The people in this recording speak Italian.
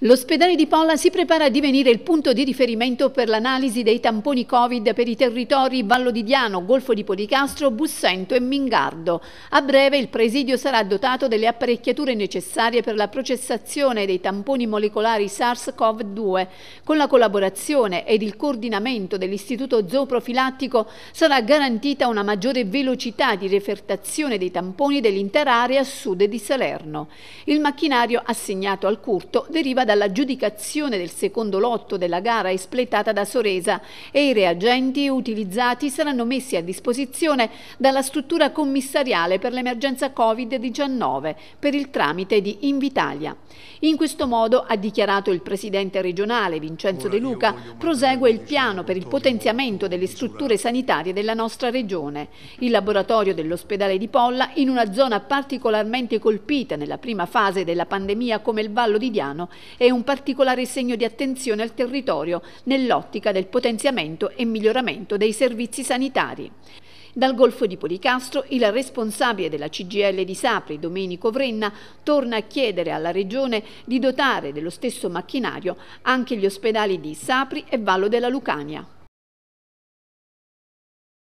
L'ospedale di Pola si prepara a divenire il punto di riferimento per l'analisi dei tamponi Covid per i territori Vallo di Diano, Golfo di Policastro, Bussento e Mingardo. A breve il presidio sarà dotato delle apparecchiature necessarie per la processazione dei tamponi molecolari SARS-CoV-2. Con la collaborazione ed il coordinamento dell'Istituto Zooprofilattico sarà garantita una maggiore velocità di refertazione dei tamponi dell'intera area sud di Salerno. Il macchinario assegnato al curto deriva dall'aggiudicazione del secondo lotto della gara espletata da Soresa e i reagenti utilizzati saranno messi a disposizione dalla struttura commissariale per l'emergenza Covid-19 per il tramite di Invitalia. In questo modo, ha dichiarato il presidente regionale Vincenzo De Luca, prosegue il piano per il potenziamento delle strutture sanitarie della nostra regione. Il laboratorio dell'ospedale di Polla, in una zona particolarmente colpita nella prima fase della pandemia come il Vallo di Diano, e un particolare segno di attenzione al territorio nell'ottica del potenziamento e miglioramento dei servizi sanitari. Dal Golfo di Policastro il responsabile della CGL di Sapri, Domenico Vrenna, torna a chiedere alla Regione di dotare dello stesso macchinario anche gli ospedali di Sapri e Vallo della Lucania.